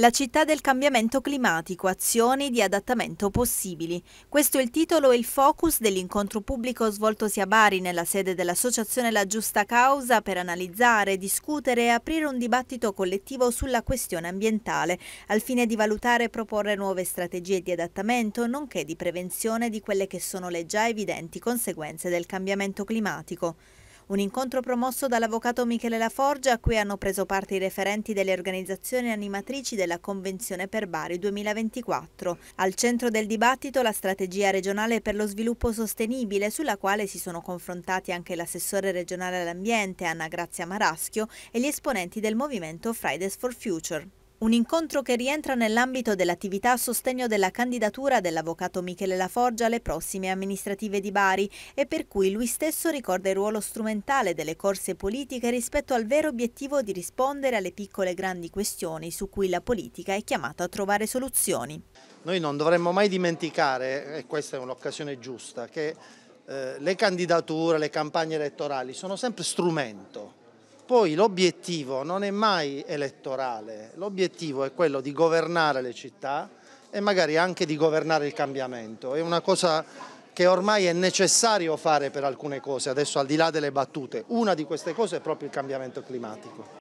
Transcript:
La città del cambiamento climatico, azioni di adattamento possibili. Questo è il titolo e il focus dell'incontro pubblico svoltosi a Bari nella sede dell'associazione La Giusta Causa per analizzare, discutere e aprire un dibattito collettivo sulla questione ambientale, al fine di valutare e proporre nuove strategie di adattamento, nonché di prevenzione di quelle che sono le già evidenti conseguenze del cambiamento climatico. Un incontro promosso dall'avvocato Michele Laforgia a cui hanno preso parte i referenti delle organizzazioni animatrici della Convenzione per Bari 2024. Al centro del dibattito la strategia regionale per lo sviluppo sostenibile sulla quale si sono confrontati anche l'assessore regionale all'ambiente Anna Grazia Maraschio e gli esponenti del movimento Fridays for Future. Un incontro che rientra nell'ambito dell'attività a sostegno della candidatura dell'avvocato Michele Laforgia alle prossime amministrative di Bari e per cui lui stesso ricorda il ruolo strumentale delle corse politiche rispetto al vero obiettivo di rispondere alle piccole e grandi questioni su cui la politica è chiamata a trovare soluzioni. Noi non dovremmo mai dimenticare, e questa è un'occasione giusta, che eh, le candidature, le campagne elettorali sono sempre strumento poi l'obiettivo non è mai elettorale, l'obiettivo è quello di governare le città e magari anche di governare il cambiamento. È una cosa che ormai è necessario fare per alcune cose, adesso al di là delle battute. Una di queste cose è proprio il cambiamento climatico.